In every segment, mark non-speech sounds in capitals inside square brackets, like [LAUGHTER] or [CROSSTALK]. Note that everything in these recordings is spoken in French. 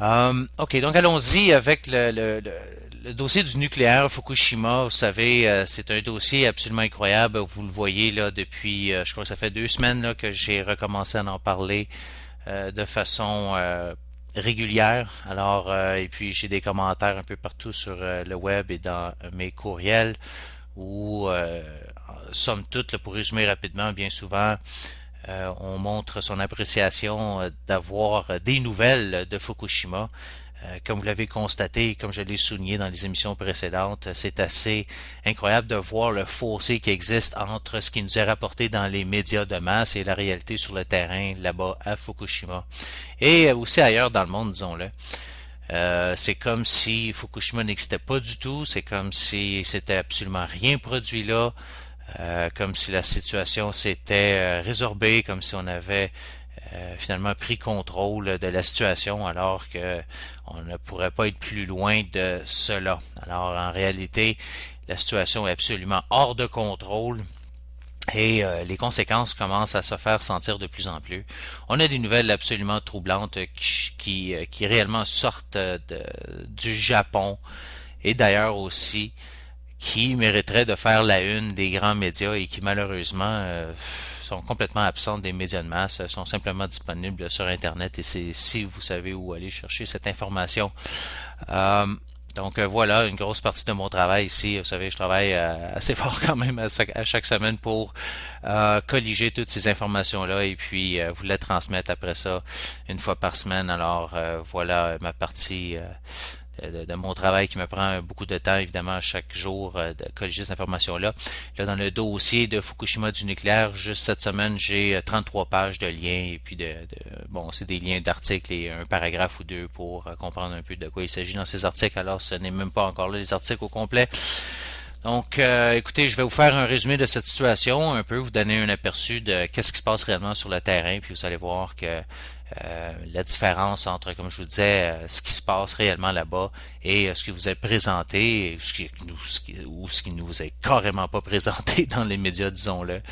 Euh, OK, donc allons-y avec le, le, le, dossier du nucléaire Fukushima. Vous savez, euh, c'est un dossier absolument incroyable. Vous le voyez là depuis, euh, je crois que ça fait deux semaines là, que j'ai recommencé à en parler de façon régulière. Alors, et puis j'ai des commentaires un peu partout sur le web et dans mes courriels où, somme toute, pour résumer rapidement, bien souvent, euh, on montre son appréciation euh, d'avoir euh, des nouvelles de Fukushima. comme vous l'avez constaté, comme je l'ai souligné dans les émissions précédentes, c'est assez incroyable de voir le fossé qui existe entre ce qui nous est rapporté dans les médias de masse et la réalité sur le terrain là-bas à Fukushima et aussi ailleurs dans le monde, disons-le. c'est comme si Fukushima n'existait pas du tout, c'est comme si c'était absolument rien produit là. Euh, comme si la situation s'était euh, résorbée, comme si on avait euh, finalement pris contrôle de la situation alors que on ne pourrait pas être plus loin de cela. Alors en réalité, la situation est absolument hors de contrôle. Et les conséquences commencent à se faire sentir de plus en plus. On a des nouvelles absolument troublantes qui, qui réellement sortent de, du Japon et d'ailleurs aussi qui mériterait de faire la une des grands médias et qui malheureusement euh, sont complètement absentes des médias de masse, sont simplement disponibles sur Internet et c'est si vous savez où aller chercher cette information. Euh, donc euh, voilà, une grosse partie de mon travail ici. Vous savez, je travaille assez [LAUGHS] fort quand même à, chaque semaine pour colliger toutes ces informations-là et puis vous les transmettre après ça une fois par semaine. Alors voilà ma partie de, mon travail qui me prend beaucoup de temps, évidemment, chaque jour euh, de collégier cette information-là. Là, dans le dossier de Fukushima du nucléaire, juste cette semaine, j'ai 33 euh, pages de liens et puis de, bon, c'est des liens d'articles et un paragraphe ou deux pour euh, comprendre un peu de quoi il s'agit dans ces articles. Alors, ce n'est même pas encore là les articles au complet. Donc, écoutez, je vais vous faire un résumé de cette situation, un peu vous donner un aperçu de qu'est-ce qui se passe réellement sur le terrain, puis vous allez voir que euh, la différence entre, comme je vous disais, euh, ce qui se passe réellement là-bas et euh, ce qui vous est présenté, ce qui, ou ce qui nous est carrément pas présenté [LAUGHS] dans les médias, disons-le.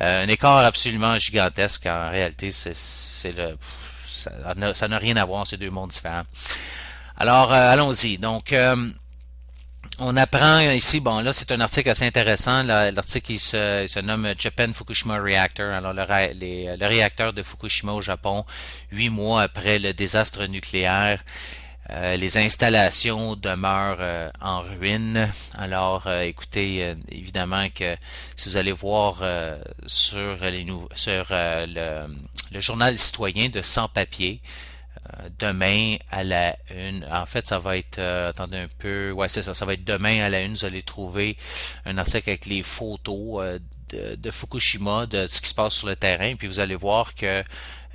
un écart absolument gigantesque. En réalité, c'est le, ça n'a rien à voir, ces deux mondes différents. Alors, allons-y. Donc, on apprend ici, bon là c'est un article assez intéressant, l'article qui se, nomme Japan Fukushima Reactor, alors le, réacteur de Fukushima au Japon, huit mois après le désastre nucléaire, euh, les installations demeurent euh, en ruine. Alors euh, écoutez, évidemment que si vous allez voir sur, les sur le, le, journal citoyen de Sans Papier, euh, demain à la une. En fait, ça va être, euh, attendez un peu, ouais, c'est ça, ça va être demain à la une. Vous allez trouver un article avec les photos euh, de, Fukushima, de ce qui se passe sur le terrain, puis vous allez voir que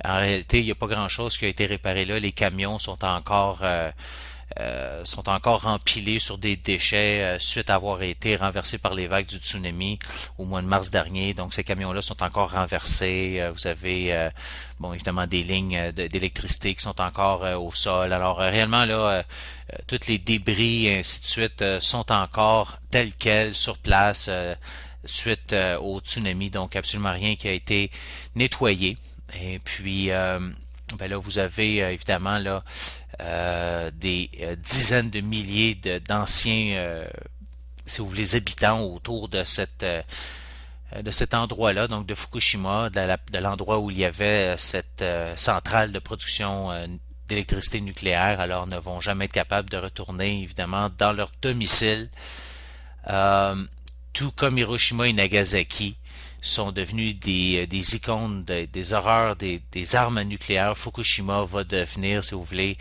en réalité, il n'y a pas grand-chose qui a été réparé là. Les camions sont encore euh, sont encore empilés sur des déchets euh, suite à avoir été renversés par les vagues du tsunami au mois de mars dernier. Donc ces camions-là sont encore renversés. Euh, vous avez bon évidemment des lignes d'électricité qui sont encore au sol. Alors réellement là, toutes les débris et ainsi de suite sont encore tels quels sur place suite au tsunami. Donc absolument rien qui a été nettoyé. Et puis ben là, vous avez euh, évidemment là, euh, des euh, dizaines de milliers d'anciens, si vous voulez, habitants autour de cette de cet endroit-là, donc de Fukushima, de, l'endroit où il y avait cette centrale de production d'électricité nucléaire, alors ne vont jamais être capables de retourner, évidemment, dans leur domicile. tout comme Hiroshima et Nagasaki, sont devenus euh, des, icônes des horreurs des, armes nucléaires. Fukushima va devenir, si vous voulez,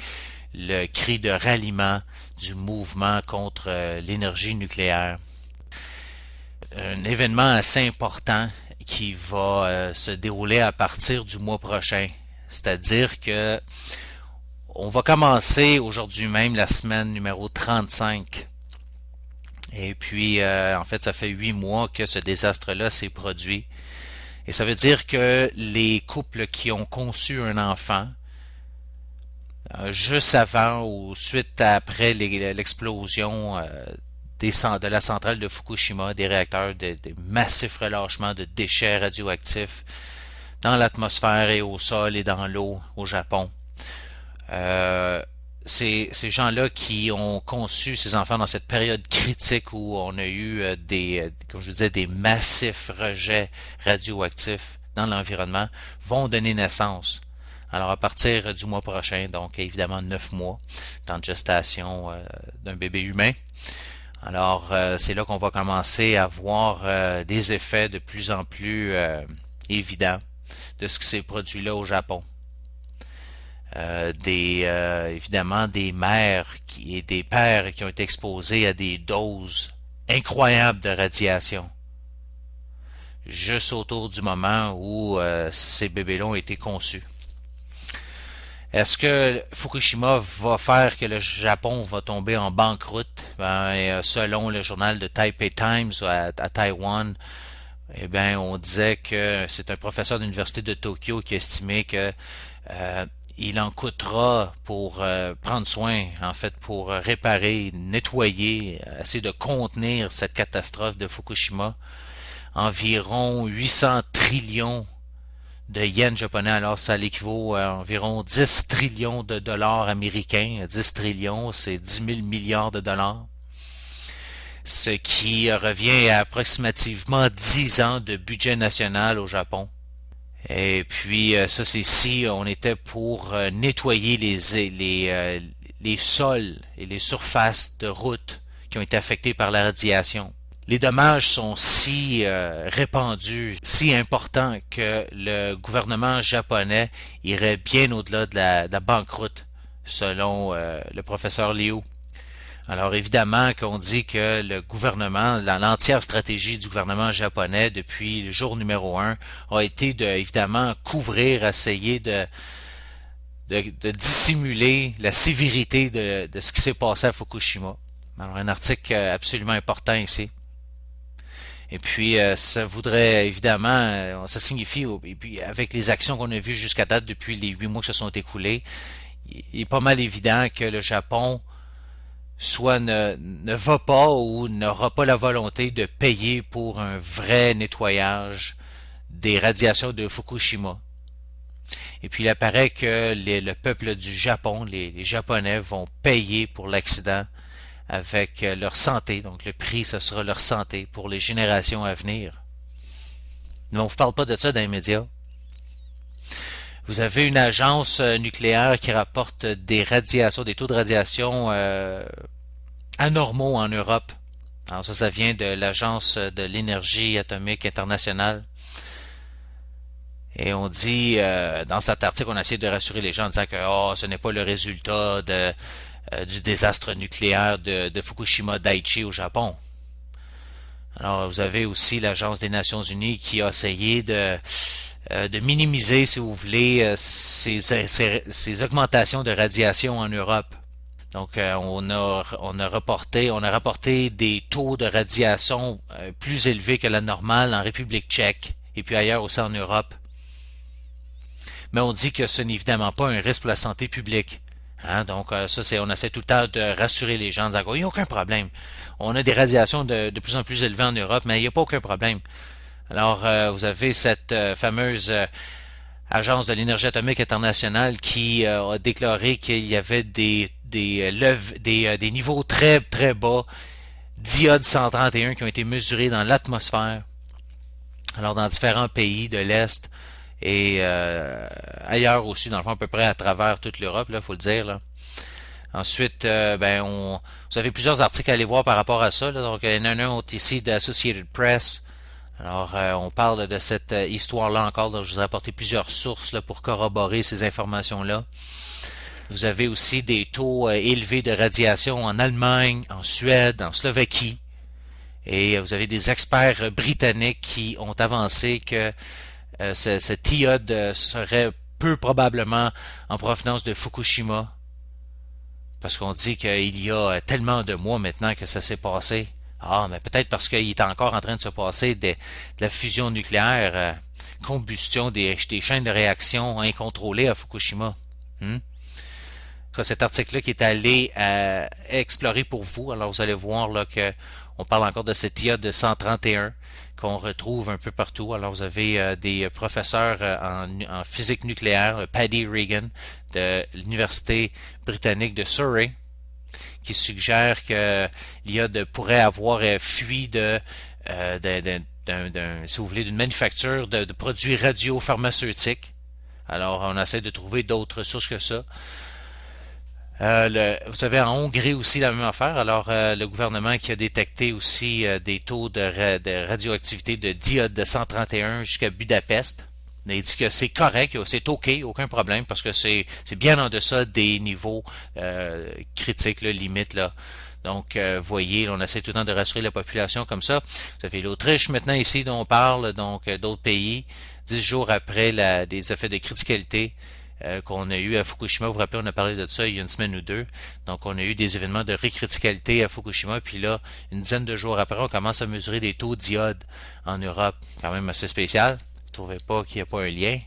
le cri de ralliement du mouvement contre euh, l'énergie nucléaire. Un événement assez important qui va euh, se dérouler à partir du mois prochain. C'est-à-dire que on va commencer aujourd'hui même la semaine numéro 35 et puis, euh, en fait, ça fait huit mois que ce désastre-là s'est produit. Et ça veut dire que les couples qui ont conçu un enfant, euh, juste avant ou suite après l'explosion euh, de la centrale de Fukushima, des réacteurs, des, des massifs relâchements de déchets radioactifs dans l'atmosphère et au sol et dans l'eau au Japon, ces, gens-là qui ont conçu ces enfants dans cette période critique où on a eu euh, des, euh, comme je disais, des massifs rejets radioactifs dans l'environnement, vont donner naissance. Alors à partir du mois prochain, donc évidemment neuf mois, temps de gestation euh, d'un bébé humain. Alors c'est là qu'on va commencer à voir des effets de plus en plus évidents de ce qui s'est produit là au Japon. Euh, des euh, évidemment des mères qui, et des pères qui ont été exposés à des doses incroyables de radiation juste autour du moment où euh, ces bébés-là ont été conçus. Est-ce que Fukushima va faire que le Japon va tomber en banqueroute? Ben, selon le journal de Taipei Times à, Taïwan, eh bien, on disait que c'est un professeur d'université de Tokyo qui estimait que il en coûtera pour euh, prendre soin, en fait, pour réparer, nettoyer, euh, essayer de contenir cette catastrophe de Fukushima, environ 800 trillions de yens japonais. Alors, ça l'équivaut à environ 10 trillions de dollars américains. 10 trillions, c'est 10 000 milliards de dollars. Ce qui revient à approximativement 10 ans de budget national au Japon et puis euh, ça c'est si on était pour euh, nettoyer les, les, euh, les sols et les surfaces de route qui ont été affectées par la radiation. Les dommages sont si répandus, si importants que le gouvernement japonais irait bien au-delà de, la, banqueroute, selon le professeur Liu. Alors évidemment qu'on dit que le gouvernement, l'entière stratégie du gouvernement japonais depuis le jour numéro un a été de évidemment couvrir, essayer de, de, dissimuler la sévérité de, de ce qui s'est passé à Fukushima. Alors un article absolument important ici. Et puis, euh, ça voudrait évidemment, euh, ça signifie, et puis avec les actions qu'on a vues jusqu'à date depuis les huit mois qui se sont écoulés, il est pas mal évident que le Japon soit ne, va pas ou n'aura pas la volonté de payer pour un vrai nettoyage des radiations de Fukushima. Et puis il apparaît que le peuple du Japon, les, Japonais vont payer pour l'accident avec euh, leur santé. Donc le prix, ce sera leur santé pour les générations à venir. Mais on ne vous parle pas de ça dans les médias. Vous avez une agence euh, nucléaire qui rapporte des radiations, des taux de radiation euh, anormaux en Europe. Alors ça, ça vient de l'Agence de l'énergie atomique internationale. Et on dit, euh, dans cet article, on a essayé de rassurer les gens en disant que oh, ce n'est pas le résultat de, du désastre nucléaire de, de Fukushima Daiichi au Japon. Alors, vous avez aussi l'Agence des Nations Unies qui a essayé de euh, de minimiser, si vous voulez, euh, ces, augmentations de radiation en Europe. Donc, euh, on, a, reporté, on a rapporté des taux de radiation plus élevés que la normale en République tchèque et puis ailleurs aussi en Europe. Mais on dit que ce n'est évidemment pas un risque pour la santé publique. Hein. donc, ça, c'est, on essaie tout le temps de rassurer les gens en disant, qu'il n'y a aucun problème. On a des radiations de, de, plus en plus élevées en Europe, mais il n'y a pas aucun problème. Alors, euh, vous avez cette euh, fameuse euh, agence de l'énergie atomique internationale qui a déclaré qu'il y avait des des, des, niveaux très très bas d'iode 131 qui ont été mesurés dans l'atmosphère. Alors, dans différents pays de l'est et ailleurs aussi, dans le fond, à peu près à travers toute l'Europe, là, faut le dire là. Ensuite, ben, on, vous avez plusieurs articles à aller voir par rapport à ça. Donc, il y en a un autre ici d'Associated Press alors, euh, on parle de cette euh, histoire-là encore. je vous apporter plusieurs sources pour corroborer ces informations-là. Vous avez aussi des taux euh, élevés de radiation en Allemagne, en Suède, en Slovaquie. Et vous avez des experts britanniques qui ont avancé que ce, cet iode serait peu probablement en provenance de Fukushima. Parce qu'on dit qu'il y a tellement de mois maintenant que ça s'est passé ah, mais peut-être parce qu'il est encore en train de se passer de la fusion nucléaire, euh, combustion des, chaînes de réaction incontrôlées à Fukushima. Hmm? cet article-là qui est allé euh, explorer pour vous, alors vous allez voir qu'on on parle encore de cette IA de 131 qu'on retrouve un peu partout. Alors, vous avez euh, des professeurs en, en, physique nucléaire, Paddy Regan de l'Université britannique de Surrey, qui suggère que de pourrait avoir euh, fui de, euh, d'une manufacture de, de produits radiopharmaceutiques. Alors, on essaie de trouver d'autres sources que ça. Euh, vous savez, en Hongrie aussi la même affaire. Alors, le gouvernement qui a détecté aussi des taux de, de radioactivité de diode de 131 jusqu'à Budapest. Il dit que c'est correct, c'est OK, aucun problème, parce que c'est bien en deçà des niveaux euh, critiques, le limites. Là. Donc, vous euh, voyez, on essaie tout le temps de rassurer la population comme ça. Vous avez l'Autriche maintenant ici dont on parle, donc euh, d'autres pays, dix jours après la, des effets de criticalité qu'on a eu à Fukushima. Vous vous rappelez, on a parlé de ça il y a une semaine ou deux. Donc, on a eu des événements de récriticalité à Fukushima. Puis là, une dizaine de jours après, on commence à mesurer des taux d'iode en Europe. Quand même assez spécial trouvez pas qu'il n'y a pas un lien?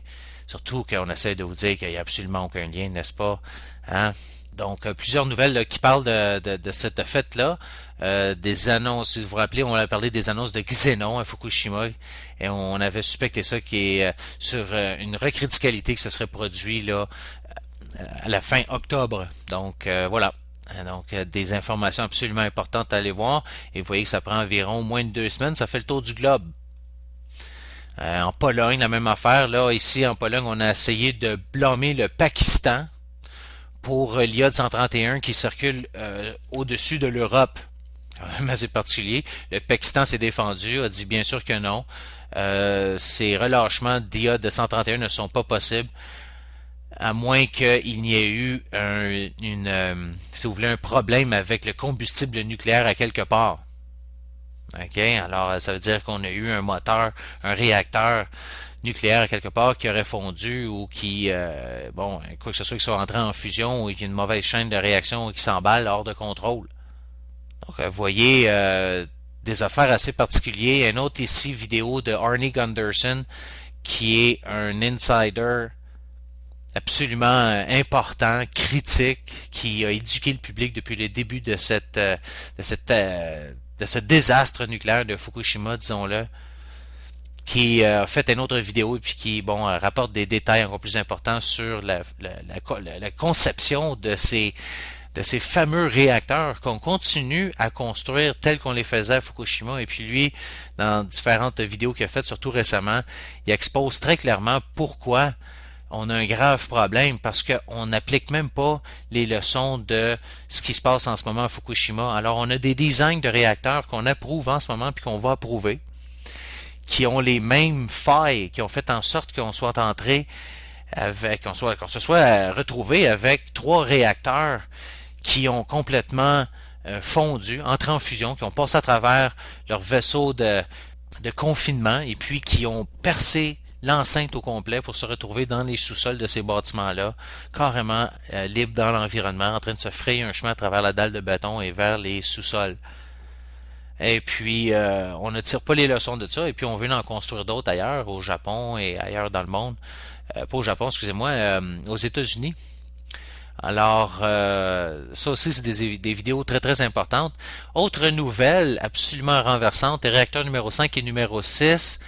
Surtout qu'on essaie de vous dire qu'il n'y a absolument aucun lien, n'est-ce pas? Hein? Donc, euh, plusieurs nouvelles qui parlent de, cette fête-là. Euh, des annonces, si vous vous rappelez, on a parlé des annonces de Xenon à Fukushima et on avait suspecté ça qui est euh, sur une recriticalité que ça serait produit là, à la fin octobre. Donc, voilà. Donc, des informations absolument importantes à aller voir. Et vous voyez que ça prend environ moins de deux semaines. Ça fait le tour du globe. Euh, en Pologne, la même affaire. Là, ici, en Pologne, on a essayé de blâmer le Pakistan pour l'IA 131 qui circule euh, au-dessus de l'Europe. [LAUGHS] Mais c'est particulier. Le Pakistan s'est défendu, a dit bien sûr que non. Euh, ces relâchements d'IA de 131 ne sont pas possibles à moins qu'il n'y ait eu si vous voulez, un problème avec le combustible nucléaire à quelque part. Alors, euh, ça veut dire qu'on a eu un moteur, un réacteur nucléaire quelque part qui aurait fondu ou qui, euh, bon, quoi que ce soit, qui soit entré en fusion ou qui a une mauvaise chaîne de réaction ou qui s'emballe hors de contrôle. Donc, vous euh, voyez des affaires assez particulières. Un autre ici, vidéo de Arnie Gunderson, qui est un insider absolument important, critique, qui a éduqué le public depuis le début de cette, de cette de ce désastre nucléaire de Fukushima, disons-le, qui euh, a fait une autre vidéo et puis qui bon euh, rapporte des détails encore plus importants sur la, conception de ces de ces fameux réacteurs qu'on continue à construire tels qu'on les faisait à Fukushima. Et puis lui, dans différentes vidéos qu'il a faites, surtout récemment, il expose très clairement pourquoi on a un grave problème parce qu'on n'applique même pas les leçons de ce qui se passe en ce moment à Fukushima. Alors, on a des designs de réacteurs qu'on approuve en ce moment puis qu'on va approuver, qui ont les mêmes failles, qui ont fait en sorte qu'on soit entré avec, qu'on se soit retrouvé avec trois réacteurs qui ont complètement euh, fondu, entré en fusion, qui ont passé à travers leur vaisseau de, de confinement et puis qui ont percé l'enceinte au complet pour se retrouver dans les sous-sols de ces bâtiments-là, carrément libres euh, libre dans l'environnement, en train de se frayer un chemin à travers la dalle de béton et vers les sous-sols. Et puis, euh, on ne tire pas les leçons de ça, et puis on veut en construire d'autres ailleurs, au Japon et ailleurs dans le monde. Euh, pas au Japon, excusez-moi, aux États-Unis. Alors, ça aussi, c'est des, des, vidéos très, très importantes. Autre nouvelle absolument renversante, réacteur numéro 5 et numéro 6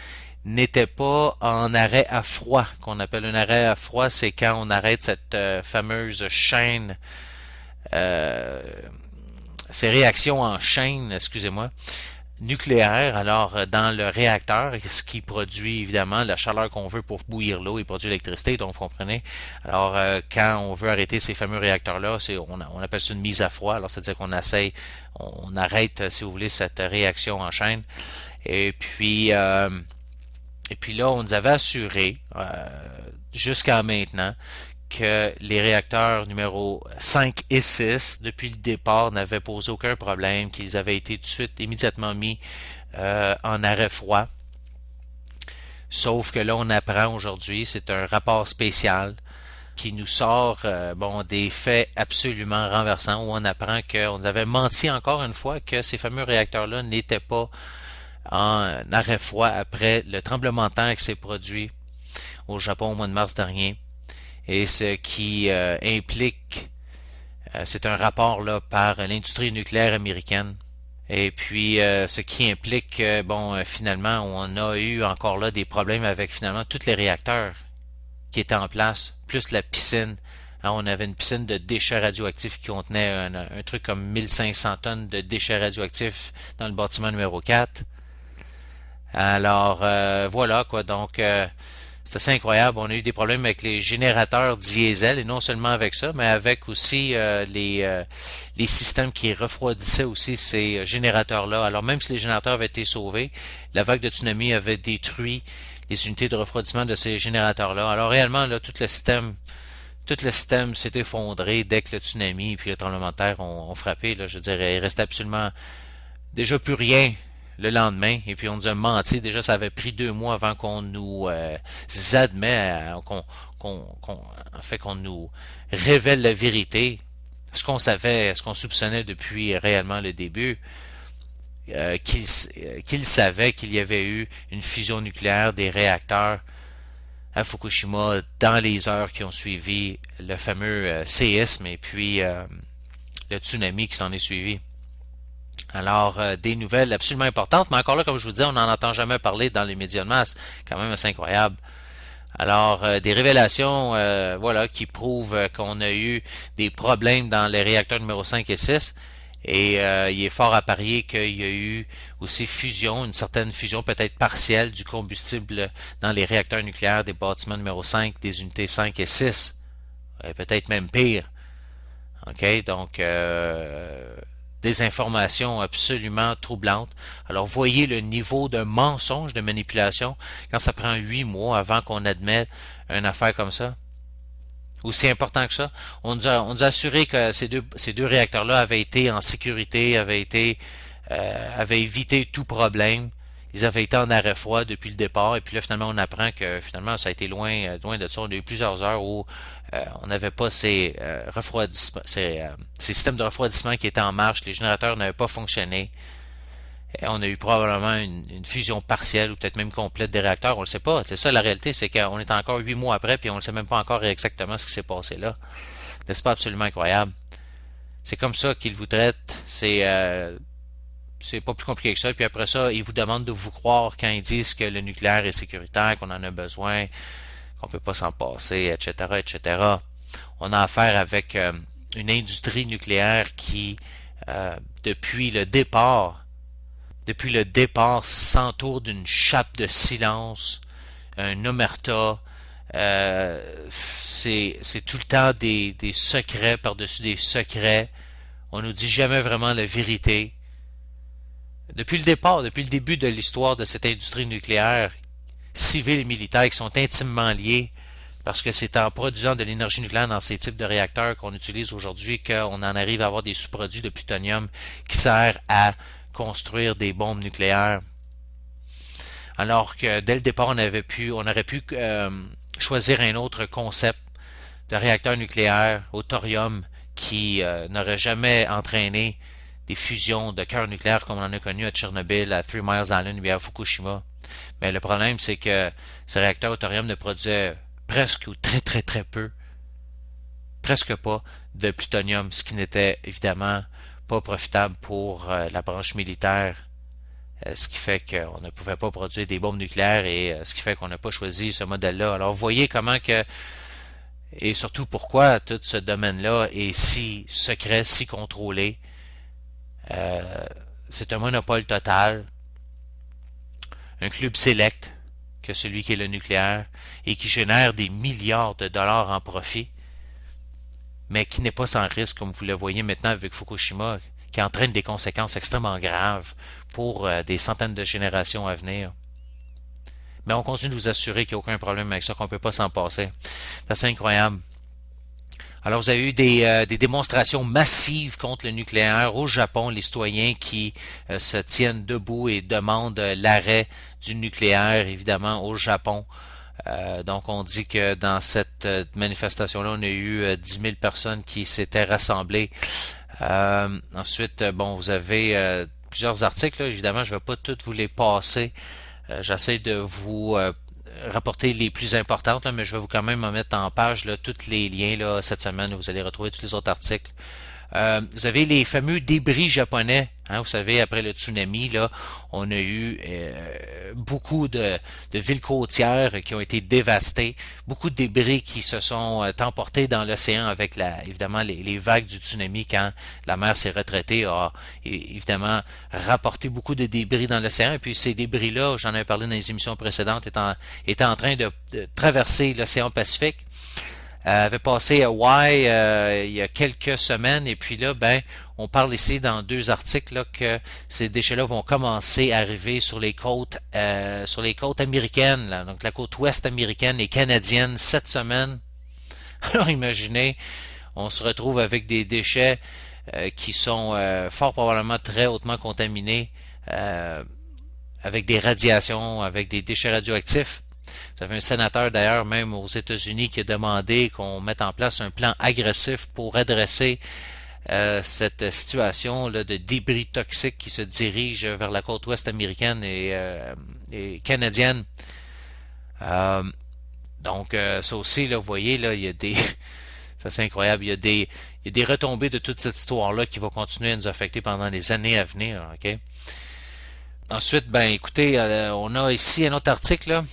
n'était pas en arrêt à froid. Qu'on appelle un arrêt à froid, c'est quand on arrête cette euh, fameuse chaîne, euh, ces réactions en chaîne, excusez-moi, nucléaire, alors euh, dans le réacteur, ce qui produit évidemment la chaleur qu'on veut pour bouillir l'eau, il produit l'électricité, donc vous comprenez. Alors quand on veut arrêter ces fameux réacteurs-là, c'est, on, on, appelle ça une mise à froid, alors c'est-à-dire qu'on essaye, on, on, arrête, si vous voulez, cette réaction en chaîne. Et puis, et puis là, on nous avait assuré euh, jusqu'à maintenant que les réacteurs numéro 5 et 6, depuis le départ, n'avaient posé aucun problème, qu'ils avaient été tout de suite immédiatement mis euh, en arrêt froid. Sauf que là, on apprend aujourd'hui, c'est un rapport spécial qui nous sort euh, bon des faits absolument renversants où on apprend qu'on avait menti encore une fois que ces fameux réacteurs-là n'étaient pas en arrêt froid après le tremblement de terre qui s'est produit au Japon au mois de mars dernier. Et ce qui euh, implique, euh, c'est un rapport là, par l'industrie nucléaire américaine. Et puis, euh, ce qui implique, bon, finalement, on a eu encore là des problèmes avec finalement tous les réacteurs qui étaient en place, plus la piscine. on avait une piscine de déchets radioactifs qui contenait un truc comme 1500 tonnes de déchets radioactifs dans le bâtiment numéro 4. Alors euh, voilà quoi. Donc euh, c'est assez incroyable. On a eu des problèmes avec les générateurs diesel et non seulement avec ça, mais avec aussi euh, les, les systèmes qui refroidissaient aussi ces générateurs-là. Alors même si les générateurs avaient été sauvés, la vague de tsunami avait détruit les unités de refroidissement de ces générateurs-là. Alors réellement, tout le système tout le système s'est effondré dès que le tsunami et puis le tremblement de terre ont, frappé. Là, je dirais, il restait absolument déjà plus rien le lendemain et puis on nous a menti. Déjà, ça avait pris deux mois avant qu'on nous euh, admet, qu'on fait, qu'on nous révèle la vérité, ce qu'on savait, ce qu'on soupçonnait depuis réellement le début. Euh, euh, qu'il savait qu'il y avait eu une fusion nucléaire des réacteurs à Fukushima dans les heures qui ont suivi le fameux euh, séisme et puis le tsunami qui s'en est suivi. Alors, euh, des nouvelles absolument importantes, mais encore là, comme je vous dis, on n'en entend jamais parler dans les médias de masse. Quand même, c'est incroyable. Alors, euh, des révélations euh, voilà, qui prouvent qu'on a eu des problèmes dans les réacteurs numéro 5 et 6. Et il est fort à parier qu'il y a eu aussi fusion, une certaine fusion peut-être partielle du combustible dans les réacteurs nucléaires des bâtiments numéro 5, des unités 5 et 6. peut-être même pire. OK? Donc, des informations absolument troublantes. Alors voyez le niveau de mensonge, de manipulation, quand ça prend huit mois avant qu'on admette une affaire comme ça. Aussi important que ça, on nous a, on nous assuré que ces deux, ces deux réacteurs-là avaient été en sécurité, avaient été euh, avaient évité tout problème. Ils avaient été en arrêt froid depuis le départ. Et puis là, finalement, on apprend que finalement, ça a été loin, euh, loin de ça. On a eu plusieurs heures où euh, on n'avait pas euh, euh, ces, systèmes de refroidissement qui étaient en marche, les générateurs n'avaient pas fonctionné. on a eu probablement une, fusion partielle ou peut-être même complète des réacteurs, on ne sait pas. C'est ça la réalité, c'est qu'on est encore huit mois après, puis on ne sait même pas encore exactement ce qui s'est passé là. N'est-ce pas absolument incroyable? C'est comme ça qu'ils vous traitent. C'est c'est pas plus compliqué que ça. Puis après ça, ils vous demandent de vous croire quand ils disent que le nucléaire est sécuritaire, qu'on en a besoin, on peut pas s'en passer, etc., etc. On a affaire avec euh, une industrie nucléaire qui, euh, depuis le départ, depuis le départ, s'entoure d'une chape de silence, un omerta. Euh, c'est tout le temps des, secrets par-dessus des secrets. On nous dit jamais vraiment la vérité. Depuis le départ, depuis le début de l'histoire de cette industrie nucléaire, civils et militaires qui sont intimement liés parce que c'est en produisant de l'énergie nucléaire dans ces types de réacteurs qu'on utilise aujourd'hui qu'on en arrive à avoir des sous-produits de plutonium qui servent à construire des bombes nucléaires. Alors que dès le départ, on avait pu, on aurait pu euh, choisir un autre concept de réacteur nucléaire au thorium qui euh, n'aurait jamais entraîné des fusions de cœurs nucléaires comme on en a connu à Tchernobyl, à Three Miles Island ou à Fukushima. Mais le problème, c'est que ces réacteurs thorium ne produisaient presque ou très très très peu, presque pas, de plutonium, ce qui n'était évidemment pas profitable pour euh, la branche militaire euh, ce qui fait qu'on ne pouvait pas produire des bombes nucléaires et euh, ce qui fait qu'on n'a pas choisi ce modèle-là. Alors, vous voyez comment que, et surtout pourquoi tout ce domaine-là est si secret, si contrôlé. c'est un monopole total un club sélect que celui qui est le nucléaire et qui génère des milliards de dollars en profit, mais qui n'est pas sans risque, comme vous le voyez maintenant avec Fukushima, qui entraîne des conséquences extrêmement graves pour euh, des centaines de générations à venir. Mais on continue de vous assurer qu'il n'y a aucun problème avec ça, qu'on ne peut pas s'en passer. C'est incroyable. Alors, vous avez eu euh, des, démonstrations massives contre le nucléaire au Japon, les citoyens qui euh, se tiennent debout et demandent euh, l'arrêt du nucléaire, évidemment, au Japon. donc, on dit que dans cette manifestation-là, on a eu 10 000 personnes qui s'étaient rassemblées. ensuite, bon, vous avez plusieurs articles. Évidemment, je ne vais pas toutes vous les passer. J'essaie de vous rapporter les plus importantes, mais je vais vous quand même mettre en page là, tous les liens là, cette semaine. Vous allez retrouver tous les autres articles euh, vous avez les fameux débris japonais. Hein, vous savez, après le tsunami, là, on a eu euh, beaucoup de, villes côtières qui ont été dévastées, beaucoup de débris qui se sont euh, emportés dans l'océan avec la, évidemment les, vagues du tsunami quand la mer s'est retraitée a évidemment rapporté beaucoup de débris dans l'océan. Et puis ces débris-là, j'en ai parlé dans les émissions précédentes, étaient en train de traverser l'océan Pacifique. Euh, avait passé à Hawaii euh, il y a quelques semaines et puis là, ben, on parle ici dans deux articles là, que ces déchets-là vont commencer à arriver sur les côtes, euh, sur les côtes américaines, donc la côte ouest américaine et canadienne cette semaine. [LAUGHS] Alors imaginez, on se retrouve avec des déchets qui sont fort probablement très hautement contaminés avec des radiations, avec des déchets radioactifs. Vous avez un sénateur d'ailleurs même aux États-Unis qui a demandé qu'on mette en place un plan agressif pour adresser euh, cette situation de débris toxiques qui se dirige vers la côte ouest américaine et, euh, canadienne. Euh, donc ça aussi, là, vous voyez, là, il y a des. [LAUGHS] Ça, c'est incroyable. Il y, a des, il y a des retombées de toute cette histoire-là qui vont continuer à nous affecter pendant les années à venir. Ensuite, ben écoutez, on a ici un autre article.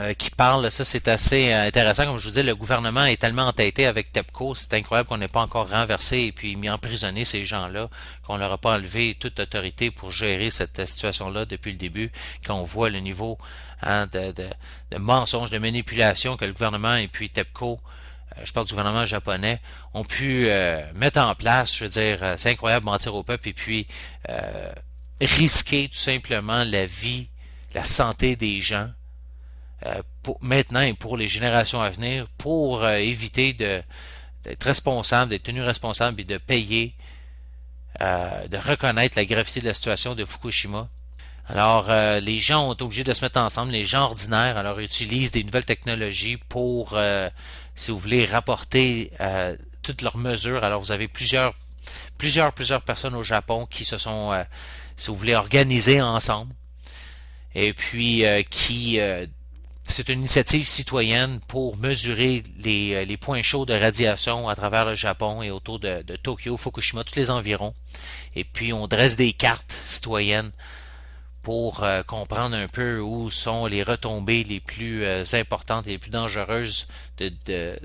Euh, qui parle. Ça, c'est assez euh, intéressant. Comme je vous dis, le gouvernement est tellement entêté avec TEPCO, c'est incroyable qu'on n'ait pas encore renversé et puis mis emprisonné ces gens-là, qu'on leur a pas enlevé toute autorité pour gérer cette situation-là depuis le début, quand on voit le niveau hein, de, de, de mensonges, de manipulation que le gouvernement et puis TEPCO euh, je parle du gouvernement japonais, ont pu mettre en place, je veux dire, c'est incroyable, mentir au peuple et puis risquer tout simplement la vie, la santé des gens euh, pour maintenant et pour les générations à venir pour euh, éviter de, d'être responsable, d'être tenu responsable et de payer, euh, de reconnaître la gravité de la situation de Fukushima. Alors, les gens ont obligé de se mettre ensemble, les gens ordinaires, alors utilisent des nouvelles technologies pour, si vous voulez, rapporter toutes leurs mesures. Alors, vous avez plusieurs, plusieurs, plusieurs personnes au Japon qui se sont, si vous voulez, organisées ensemble et puis qui c'est une initiative citoyenne pour mesurer euh, les, points chauds de radiation à travers le Japon et autour de, Tokyo, Fukushima, tous les environs. Et puis on dresse des cartes citoyennes pour euh, comprendre un peu où sont les retombées les plus euh, importantes et les plus dangereuses de,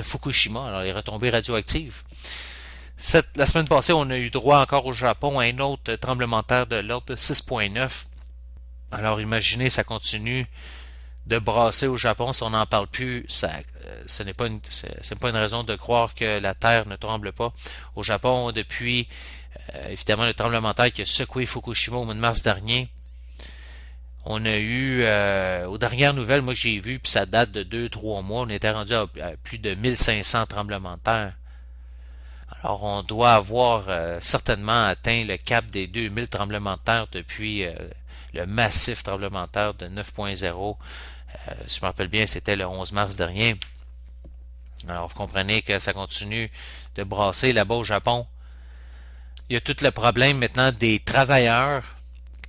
Fukushima, alors les retombées radioactives. la semaine passée, on a eu droit encore au Japon à un autre tremblement de terre de l'ordre de 6.9. Alors imaginez, ça continue de brasser au Japon, si on n'en parle plus, ça, euh, ce n'est pas une, pas une raison de croire que la terre ne tremble pas. Au Japon, depuis euh, évidemment le tremblement de terre qui a secoué Fukushima au mois de mars dernier, on a eu, euh, aux dernières nouvelles, moi j'ai vu, puis ça date de 2-3 mois, on était rendu à, plus de 1500 tremblements de terre. Alors on doit avoir certainement atteint le cap des 2000 tremblements de terre depuis le massif tremblement de terre de 9.0 euh, si je me rappelle bien, c'était le 11 mars dernier. Alors, vous comprenez que ça continue de brasser là-bas au Japon. Il y a tout le problème maintenant des travailleurs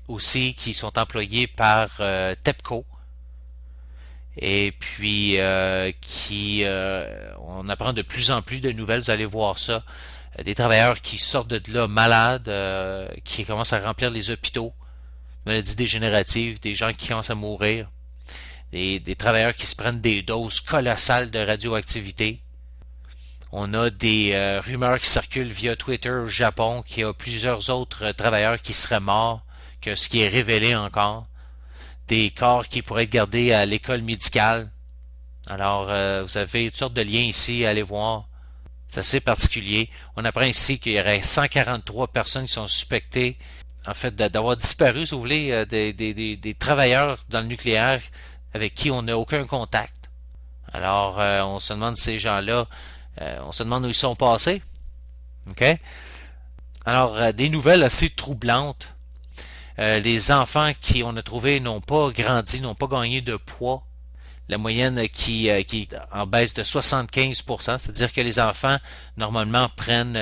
aussi qui sont employés par euh, TEPCO et puis euh, qui on apprend de plus en plus de nouvelles, vous allez voir ça. Des travailleurs qui sortent de là malades, qui commencent à remplir les hôpitaux, maladies dégénératives, des gens qui commencent à mourir des, travailleurs qui se prennent des doses colossales de radioactivité. On a des euh, rumeurs qui circulent via Twitter au Japon qu'il y a plusieurs autres travailleurs qui seraient morts que ce qui est révélé encore. Des corps qui pourraient être gardés à l'école médicale. Alors, euh, vous avez toutes sortes de liens ici, allez voir. C'est assez particulier. On apprend ici qu'il y aurait 143 personnes qui sont suspectées, en fait, d'avoir disparu, si vous voulez, euh, des travailleurs dans le nucléaire avec qui on n'a aucun contact. Alors, euh, on se demande ces gens-là, euh, on se demande où ils sont passés. OK? Alors, euh, des nouvelles assez troublantes. les enfants qui, on a trouvé, n'ont pas grandi, n'ont pas gagné de poids. La moyenne qui, qui est en baisse de 75%, c'est-à-dire que les enfants, normalement, prennent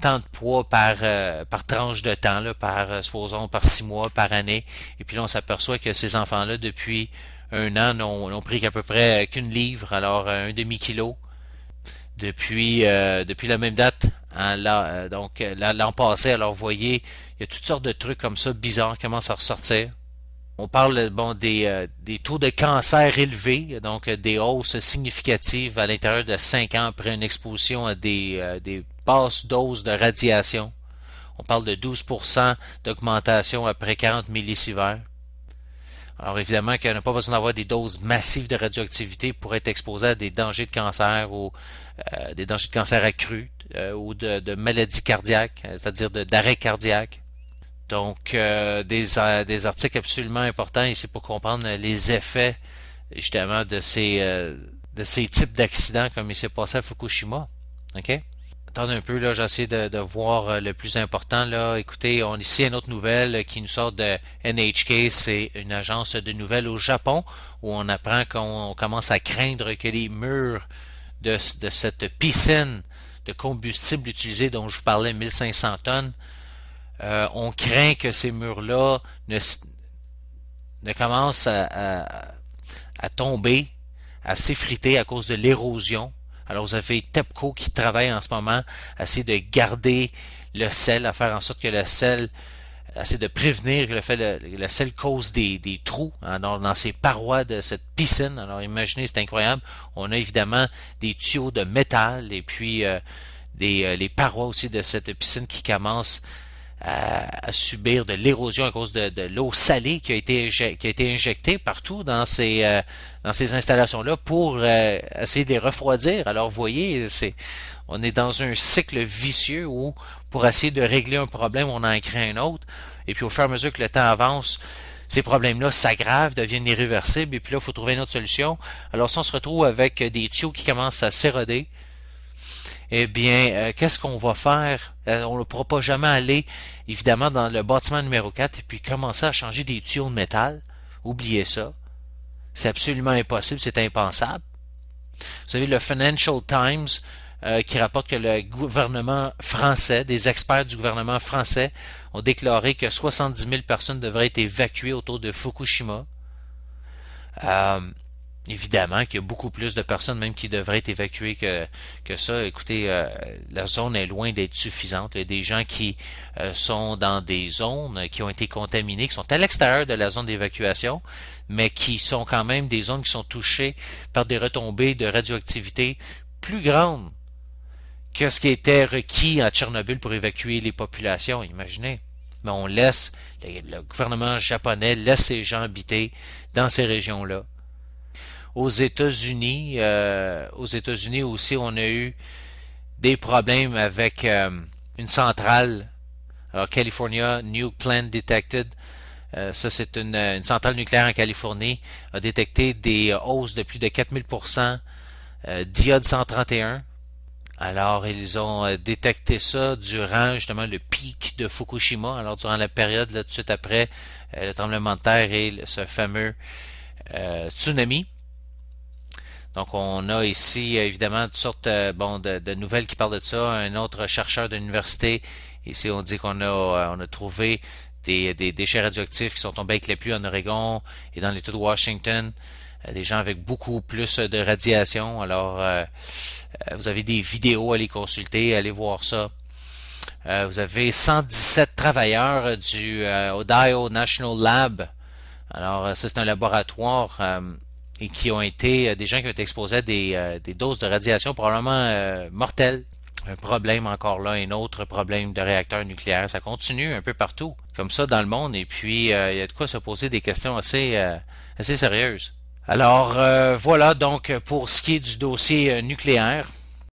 tant de poids par, par tranche de temps, là, par, supposons, par six mois, par année. Et puis là, on s'aperçoit que ces enfants-là, depuis un an, n'ont, pris qu'à peu près qu'une livre, alors euh, un demi-kilo. Depuis, euh, depuis la même date, hein, euh, donc l'an passé, alors vous voyez, il y a toutes sortes de trucs comme ça bizarres qui commencent à ressortir. On parle bon des, des taux de cancer élevés, donc des hausses significatives à l'intérieur de cinq ans après une exposition à des, des basses doses de radiation. On parle de 12 d'augmentation après 40 millisieverts. Alors évidemment qu'elle n'a pas besoin d'avoir des doses massives de radioactivité pour être exposé à des dangers de cancer ou euh, des dangers de cancer accrus euh, ou de, maladies cardiaques, euh, c'est-à-dire d'arrêt cardiaque. Donc des, des, articles absolument importants ici pour comprendre les effets justement de ces, de ces types d'accidents comme il s'est passé à Fukushima. Attendez un peu, là, j'essaie de, voir euh, le plus important. Là. Écoutez, on ici une autre nouvelle euh, qui nous sort de NHK, c'est une agence de nouvelles au Japon où on apprend qu'on commence à craindre que les murs de, cette piscine de combustible utilisé dont je vous parlais, 1500 tonnes, euh, on craint que ces murs-là ne, commencent à tomber, à s'effriter à cause de l'érosion alors, vous avez TEPCO qui travaille en ce moment à essayer de garder le sel, à faire en sorte que le sel, à essayer de prévenir que le, fait, sel cause des, trous hein, dans, dans, ces parois de cette piscine. Alors, imaginez, c'est incroyable. On a évidemment des tuyaux de métal et puis euh, des, euh, les parois aussi de cette piscine qui commencent à, subir de l'érosion à cause de, l'eau salée qui a, été qui a été injectée partout dans ces, euh, dans ces installations-là pour euh, essayer de les refroidir. Alors, vous voyez, c'est, on est dans un cycle vicieux où, pour essayer de régler un problème, on en crée un autre. Et puis, au fur et à mesure que le temps avance, ces problèmes-là s'aggravent, deviennent irréversibles, et puis là, il faut trouver une autre solution. Alors, si on se retrouve avec des tuyaux qui commencent à s'éroder, eh bien, euh, qu'est-ce qu'on va faire? Euh, on ne pourra pas jamais aller, évidemment, dans le bâtiment numéro 4 et puis commencer à changer des tuyaux de métal. Oubliez ça. C'est absolument impossible, c'est impensable. Vous savez, le Financial Times euh, qui rapporte que le gouvernement français, des experts du gouvernement français, ont déclaré que 70 000 personnes devraient être évacuées autour de Fukushima évidemment qu'il y a beaucoup plus de personnes même qui devraient être évacuées que, que ça. Écoutez, euh, la zone est loin d'être suffisante. Il y a des gens qui euh, sont dans des zones qui ont été contaminées, qui sont à l'extérieur de la zone d'évacuation, mais qui sont quand même des zones qui sont touchées par des retombées de radioactivité plus grandes que ce qui était requis à Tchernobyl pour évacuer les populations, imaginez. Mais on laisse, le gouvernement japonais laisse ces gens habiter dans ces régions-là aux États-Unis, euh, aux États-Unis aussi, on a eu des problèmes avec euh, une centrale. Alors, California New Plant Detected. Euh, ça, c'est une, centrale nucléaire en Californie. A détecté des hausses de plus de 4000 d'iode 131. Alors, ils ont détecté ça durant justement le pic de Fukushima, alors durant la période là, tout de suite après le tremblement de terre et ce fameux tsunami. Donc, on a ici, évidemment, toutes sortes euh, bon, de, de, nouvelles qui parlent de ça. Un autre chercheur de l'université, ici, on dit qu'on a, euh, on a trouvé des, déchets radioactifs qui sont tombés avec les pluies en Oregon et dans l'État de Washington. Euh, des gens avec beaucoup plus de radiation. Alors, vous avez des vidéos à les consulter, allez voir ça. vous avez 117 travailleurs du euh, National Lab. Alors, ça, c'est un laboratoire et qui ont été euh, des gens qui ont été exposés à des, euh, doses de radiation probablement euh, mortelles un problème encore là, un autre problème de réacteurs nucléaire. Ça continue un peu partout, comme ça dans le monde. Et puis, il y a de quoi se poser des questions assez, sérieuses. Alors, voilà donc pour ce qui est du dossier nucléaire.